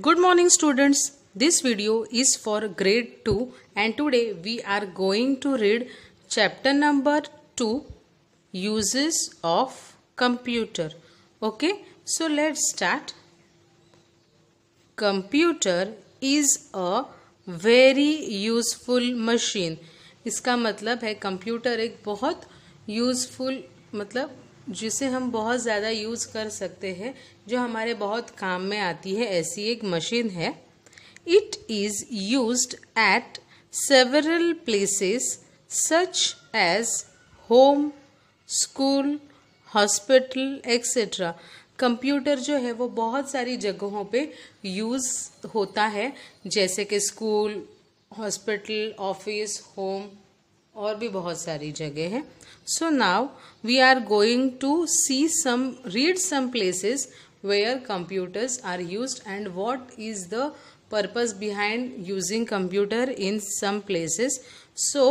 Good morning students. This video is for grade 2 and today we are going to read chapter number 2 uses of computer. Okay. So let's start. Computer is a very useful machine. इसका मतलब है computer एक बहुत useful मतलब जिसे हम बहुत ज़्यादा यूज़ कर सकते हैं जो हमारे बहुत काम में आती है ऐसी एक मशीन है it is use at several places such as home school hospital etcetera computer जो है वो बहुत सारी जगहों पे यूज़ होता है जैसे कि स्कूल हॉस्पिटल ऑफिस होम और भी बहुत सारी जगह है so now we are going to see some read some places where computers are use and what is the purpose behind using computer in some places so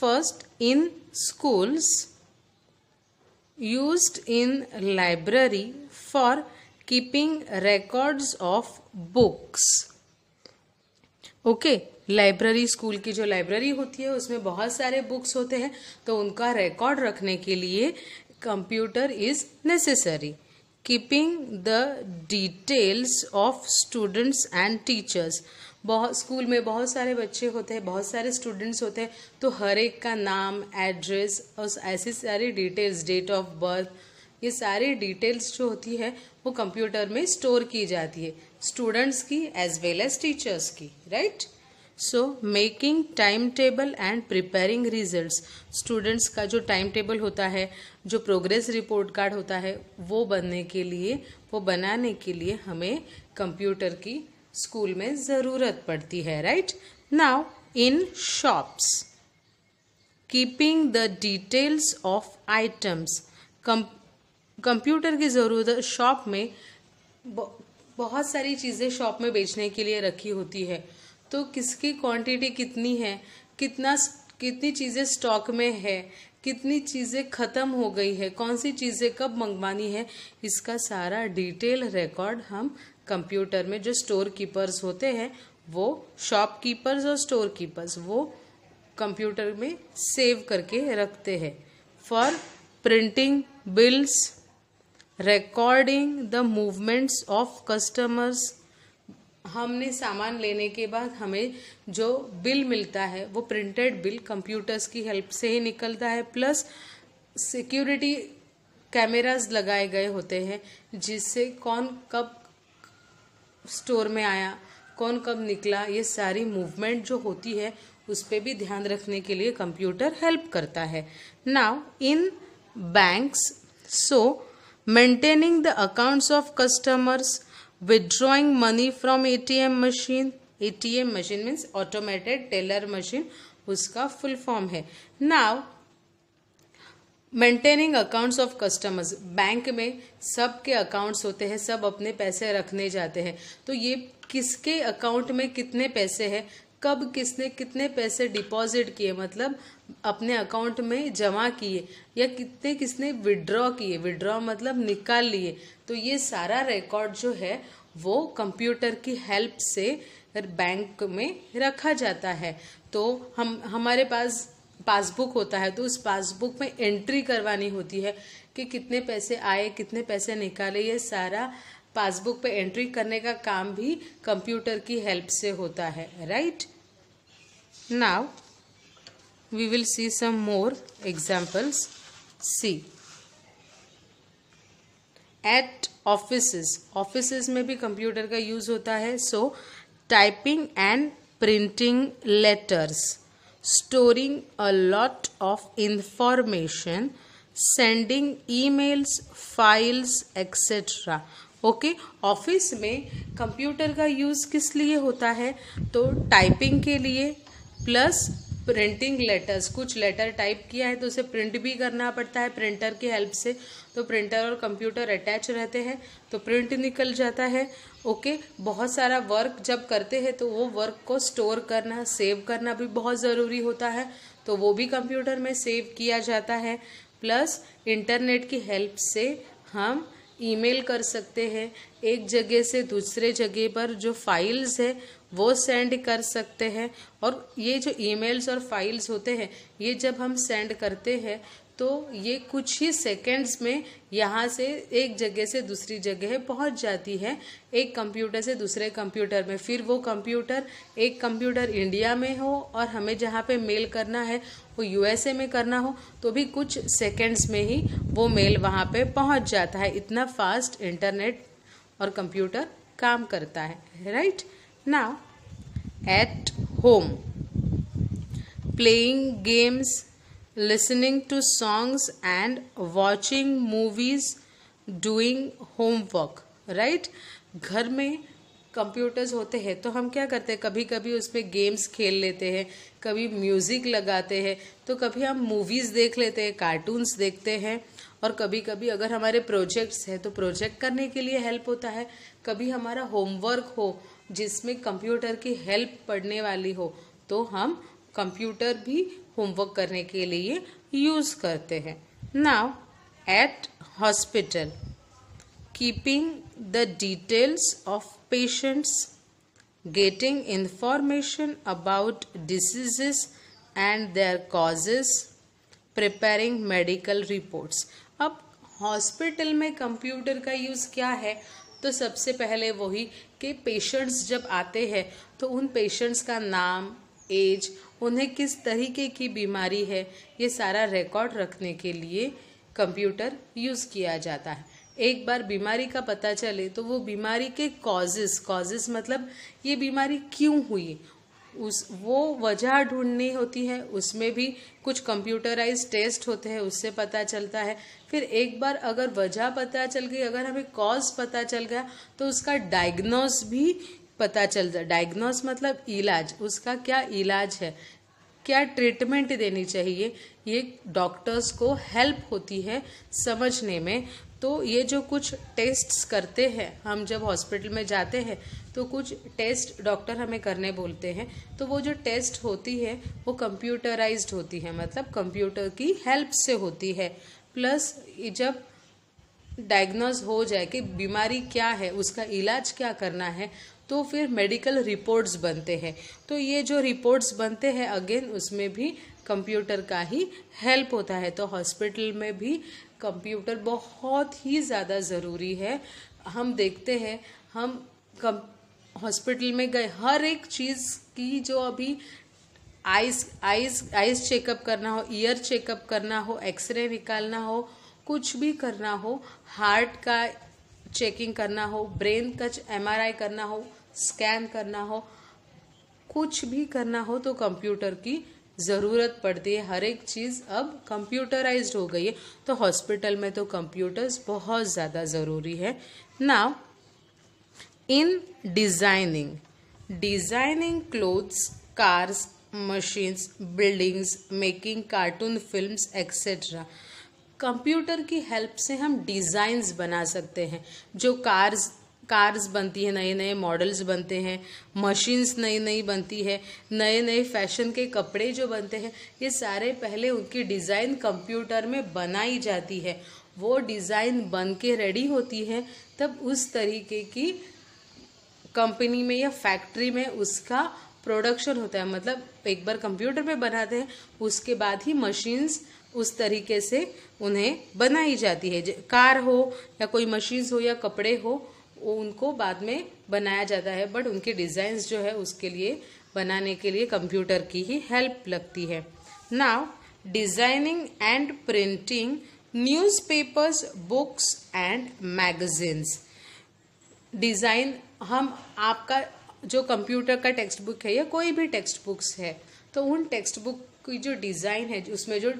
first in schools used in library for keeping records of books okay library school की जो library होती है उसमें बहुत सारे books होते हैं तो उनका रिकॉर्ड रखने के लिए computer is necessary keeping the details of students and teachers बहुत स्कूल में बहुत सारे बच्चे होते हैं बहुत सारे स्टूडेंट्स होते हैं तो हर एक का नाम एड्रेस और ऐसी सारी डिटेल्स डेट ऑफ बर्थ ये सारी डिटेल्स जो होती है वो कंप्यूटर में स्टोर की जाती है स्टूडेंट्स की एज वेल एज टीचर्स की right right? So making time table and preparing result students का जो टाइम टेबल होता है जो प्रोग्रेस रिपोर्ट कार्ड होता है वो बनने के लिए वो बनाने के लिए हमें कंप्यूटर की स्कूल में ज़रूरत पड़ती है right now in shops keeping the details of items computer की ज़रूरत शॉप में बहुत सारी चीज़ें शॉप में बेचने के लिए रखी होती है तो किसकी क्वांटिटी कितनी है कितना कितनी चीज़ें स्टॉक में है कितनी चीज़ें ख़त्म हो गई है कौन सी चीज़ें कब मंगवानी है इसका सारा डिटेल रिकॉर्ड हम कंप्यूटर में जो स्टोर कीपर्स होते हैं वो शॉप कीपर्स और स्टोर कीपर्स वो कंप्यूटर में सेव करके रखते हैं for printing bills recording the movements of customers हमने सामान लेने के बाद हमें जो बिल मिलता है वो प्रिंटेड बिल कंप्यूटर्स की हेल्प से ही निकलता है प्लस सिक्योरिटी कैमराज लगाए गए होते हैं जिससे कौन कब स्टोर में आया कौन कब निकला ये सारी मूवमेंट जो होती है उस पर भी ध्यान रखने के लिए कंप्यूटर हेल्प करता है now in banks so maintaining the accounts of customers withdrawing money from ATM machine ATM machine means automated teller machine उसका फुल फॉर्म है now maintaining accounts of customers bank में सबके अकाउंट्स होते हैं सब अपने पैसे रखने जाते हैं तो ये किसके अकाउंट में कितने पैसे हैं कब किसने कितने पैसे डिपॉजिट किए मतलब अपने अकाउंट में जमा किए या कितने किसने विड्रॉ किए विड्रॉ मतलब निकाल लिए तो ये सारा रिकॉर्ड जो है वो कंप्यूटर की हेल्प से बैंक में रखा जाता है तो हम हमारे पास पासबुक होता है तो उस पासबुक में एंट्री करवानी होती है कि कितने पैसे आए कितने पैसे निकाले ये सारा पासबुक पे एंट्री करने का काम भी कंप्यूटर की हेल्प से होता है right now we will see some more examples see at offices offices mein bhi computer ka use hota hai so typing and printing letters storing a lot of information sending emails files etc okay okay, office में computer का use किस लिए होता है तो typing के लिए plus printing letters कुछ लेटर टाइप किया है तो उसे प्रिंट भी करना पड़ता है प्रिंटर की हेल्प से तो प्रिंटर और कंप्यूटर अटैच रहते हैं तो प्रिंट निकल जाता है ओके बहुत सारा वर्क जब करते हैं तो वो वर्क को स्टोर करना सेव करना भी बहुत ज़रूरी होता है तो वो भी कंप्यूटर में सेव किया जाता है प्लस इंटरनेट की हेल्प से हम ईमेल कर सकते हैं एक जगह से दूसरे जगह पर जो फाइल्स है वो सेंड कर सकते हैं और ये जो ईमेल्स और फाइल्स होते हैं ये जब हम सेंड करते हैं तो ये कुछ ही सेकेंड्स में यहाँ से एक जगह से दूसरी जगह पहुँच जाती है एक कंप्यूटर से दूसरे कंप्यूटर में फिर वो कंप्यूटर एक कंप्यूटर इंडिया में हो और हमें जहाँ पे मेल करना है वो यूएसए में करना हो तो भी कुछ सेकेंड्स में ही वो मेल वहाँ पे पहुँच जाता है इतना फास्ट इंटरनेट और कंप्यूटर काम करता है right Now, at home, playing games, listening to songs, and watching movies, doing homework, right? घर में कंप्यूटर्स होते हैं तो हम क्या करते हैं कभी कभी उसमें गेम्स खेल लेते हैं कभी म्यूज़िक लगाते हैं तो कभी हम मूवीज़ देख लेते हैं कार्टून्स देखते हैं और कभी कभी अगर हमारे प्रोजेक्ट्स हैं तो प्रोजेक्ट करने के लिए हेल्प होता है कभी हमारा होमवर्क हो जिसमें कंप्यूटर की हेल्प पड़ने वाली हो तो हम कंप्यूटर भी होमवर्क करने के लिए यूज़ करते हैं now at hospital keeping the details of patients getting information about diseases and their causes preparing medical reports अब हॉस्पिटल में कंप्यूटर का यूज़ क्या है तो सबसे पहले वही के पेशेंट्स जब आते हैं तो उन पेशेंट्स का नाम एज उन्हें किस तरीके की बीमारी है ये सारा रिकॉर्ड रखने के लिए कंप्यूटर यूज़ किया जाता है एक बार बीमारी का पता चले तो वो बीमारी के कॉजेज़ कॉजेज़ मतलब ये बीमारी क्यों हुई उस वो वजह ढूंढनी होती है उसमें भी कुछ कंप्यूटराइज टेस्ट होते हैं उससे पता चलता है फिर एक बार अगर वजह पता चल गई अगर हमें कॉज पता चल गया तो उसका डायग्नोस भी पता चल जाए डायग्नोस मतलब इलाज उसका क्या इलाज है क्या ट्रीटमेंट देनी चाहिए ये डॉक्टर्स को हेल्प होती है समझने में तो ये जो कुछ टेस्ट्स करते हैं हम जब हॉस्पिटल में जाते हैं तो कुछ टेस्ट डॉक्टर हमें करने बोलते हैं तो वो जो टेस्ट होती है वो कंप्यूटराइज्ड होती है मतलब कंप्यूटर की हेल्प से होती है प्लस जब डायग्नोज हो जाए कि बीमारी क्या है उसका इलाज क्या करना है तो फिर मेडिकल रिपोर्ट्स बनते हैं तो ये जो रिपोर्ट्स बनते हैं अगेन उसमें भी कंप्यूटर का ही हेल्प होता है तो हॉस्पिटल में भी कंप्यूटर बहुत ही ज़्यादा ज़रूरी है हम देखते हैं हम कम हॉस्पिटल में गए हर एक चीज़ की जो अभी आइस आइस आइस चेकअप करना हो ईयर चेकअप करना हो एक्सरे निकालना हो कुछ भी करना हो हार्ट का चेकिंग करना हो ब्रेन का एमआरआई करना हो स्कैन करना हो कुछ भी करना हो तो कंप्यूटर की ज़रूरत पड़ती है हर एक चीज़ अब कंप्यूटराइज हो गई है तो हॉस्पिटल में तो कंप्यूटर्स बहुत ज़्यादा ज़रूरी है now in designing designing clothes cars machines buildings making cartoon films etcetera computer की हेल्प से हम डिज़ाइंस बना सकते हैं जो कार्स कार्स बनती हैं नए नए मॉडल्स बनते हैं मशीन्स नई नई बनती है नए नए फैशन के कपड़े जो बनते हैं ये सारे पहले उनकी डिज़ाइन कंप्यूटर में बनाई जाती है वो डिज़ाइन बन के रेडी होती है तब उस तरीके की कंपनी में या फैक्ट्री में उसका प्रोडक्शन होता है मतलब एक बार कंप्यूटर पे बनाते हैं उसके बाद ही मशीन्स उस तरीके से उन्हें बनाई जाती है कार हो या कोई मशीन्स हो या कपड़े हो वो उनको बाद में बनाया जाता है बट उनके डिज़ाइंस जो है उसके लिए बनाने के लिए कंप्यूटर की ही हेल्प लगती है now designing and printing newspapers books and magazines design हम आपका जो कंप्यूटर का टेक्स्ट बुक है या कोई भी टेक्स्ट बुक्स है तो उन टेक्स्ट बुक की जो डिज़ाइन है उसमें जो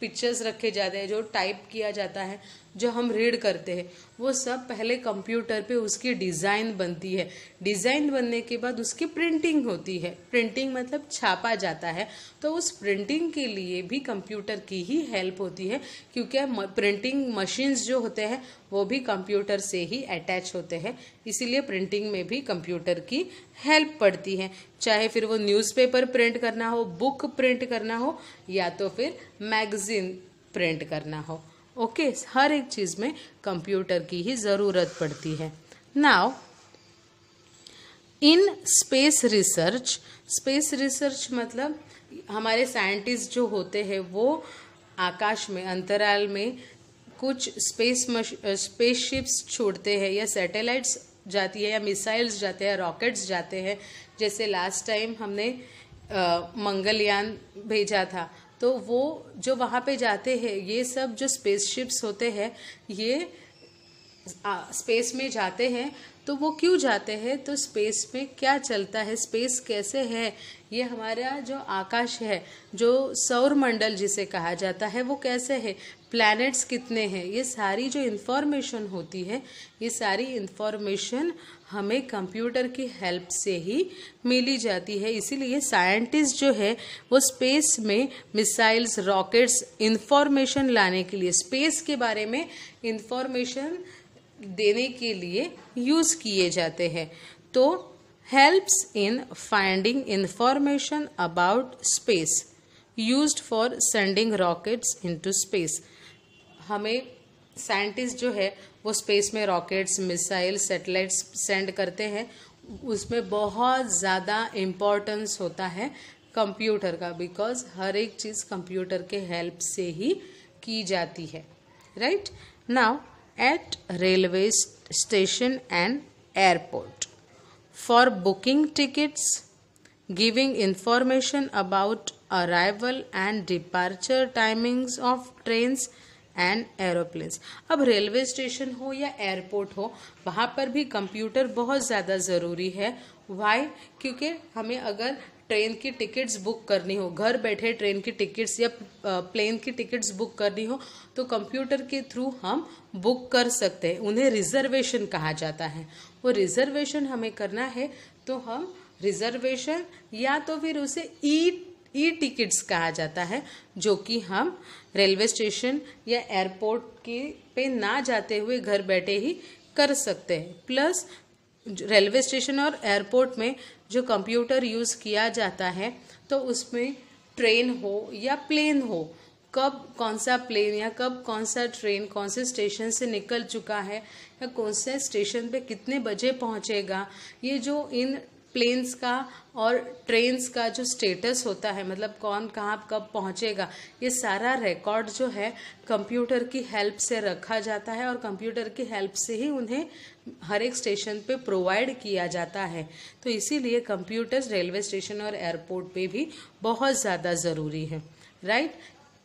पिक्चर्स रखे जाते हैं जो टाइप किया जाता है जो हम रीड करते हैं वो सब पहले कंप्यूटर पे उसकी डिज़ाइन बनती है डिज़ाइन बनने के बाद उसकी प्रिंटिंग होती है प्रिंटिंग मतलब छापा जाता है तो उस प्रिंटिंग के लिए भी कंप्यूटर की ही हेल्प होती है क्योंकि प्रिंटिंग मशीन्स जो होते हैं वो भी कंप्यूटर से ही अटैच होते हैं इसीलिए प्रिंटिंग में भी कंप्यूटर की हेल्प पड़ती है चाहे फिर वो न्यूज़पेपर प्रिंट करना हो बुक प्रिंट करना हो या तो फिर मैगज़ीन प्रिंट करना हो ओके हर एक चीज़ में कंप्यूटर की ही ज़रूरत पड़ती है now in space research space research मतलब हमारे साइंटिस्ट जो होते हैं वो आकाश में अंतराल में कुछ स्पेस स्पेसशिप्स छोड़ते हैं या सैटेलाइट्स जाती है या मिसाइल्स जाते हैं रॉकेट्स जाते हैं जैसे लास्ट टाइम हमने मंगलयान भेजा था तो वो जो वहाँ पे जाते हैं ये सब जो स्पेसशिप्स होते हैं ये स्पेस में जाते हैं तो वो क्यों जाते हैं तो स्पेस में क्या चलता है स्पेस कैसे है ये हमारा जो आकाश है जो सौर मंडल जिसे कहा जाता है वो कैसे है प्लैनेट्स कितने हैं ये सारी जो इन्फॉर्मेशन होती है ये सारी इन्फॉर्मेशन हमें कंप्यूटर की हेल्प से ही मिली जाती है इसीलिए साइंटिस्ट जो है वो स्पेस में मिसाइल्स रॉकेट्स इन्फॉर्मेशन लाने के लिए स्पेस के बारे में इन्फॉर्मेशन देने के लिए यूज़ किए जाते हैं तो in finding information about space use for sending rockets in to space हमें साइंटिस्ट जो है वो स्पेस में रॉकेट्स मिसाइल सेटेलाइट्स सेंड करते हैं उसमें बहुत ज़्यादा इम्पोर्टेंस होता है कंप्यूटर का बिकॉज हर एक चीज़ कंप्यूटर के हेल्प से ही की जाती है right now at railway station and airport for booking tickets giving information about arrival and departure timings of trains and aeroplanes अब रेलवे स्टेशन हो या एयरपोर्ट हो वहाँ पर भी कंप्यूटर बहुत ज़्यादा ज़रूरी है वाई क्योंकि हमें अगर ट्रेन की टिकट्स बुक करनी हो घर बैठे ट्रेन की टिकट्स या प्लेन की टिकट्स बुक करनी हो तो कंप्यूटर के थ्रू हम बुक कर सकते हैं उन्हें रिजर्वेशन कहा जाता है वो रिजर्वेशन हमें करना है तो हम रिजर्वेशन या तो फिर उसे ई ई टिकट्स कहा जाता है जो कि हम रेलवे स्टेशन या एयरपोर्ट के पे ना जाते हुए घर बैठे ही कर सकते हैं प्लस रेलवे स्टेशन और एयरपोर्ट में जो कंप्यूटर यूज़ किया जाता है तो उसमें ट्रेन हो या प्लेन हो कब कौन सा प्लेन या कब कौन सा ट्रेन कौन से स्टेशन से निकल चुका है या कौन से स्टेशन पे कितने बजे पहुंचेगा ये जो इन प्लेन्स का और ट्रेन्स का जो स्टेटस होता है मतलब कौन कहाँ कब पहुँचेगा ये सारा रिकॉर्ड जो है कंप्यूटर की हेल्प से रखा जाता है और कंप्यूटर की हेल्प से ही उन्हें हर एक स्टेशन पे प्रोवाइड किया जाता है तो इसीलिए कंप्यूटर्स रेलवे स्टेशन और एयरपोर्ट पे भी बहुत ज़्यादा ज़रूरी है राइट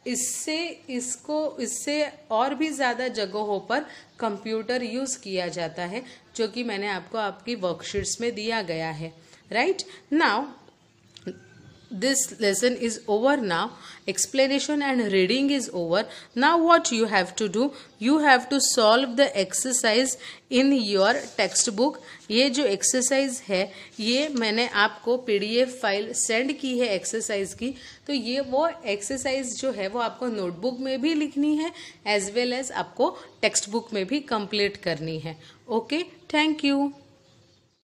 इससे इसको इससे और भी ज़्यादा जगहों पर कंप्यूटर यूज़ किया जाता है जो कि मैंने आपको आपकी वर्कशीट्स में दिया गया है right now this lesson is over now explanation and reading is over now what you have to do you have to solve the exercise in your text book ये जो एक्सरसाइज है ये मैंने आपको पीडीएफ फाइल सेंड की है exercise की तो ये वो एक्सरसाइज जो है वो आपको नोटबुक में भी लिखनी है एज वेल एज आपको टेक्स्ट बुक में भी कंप्लीट करनी है ओके थैंक यू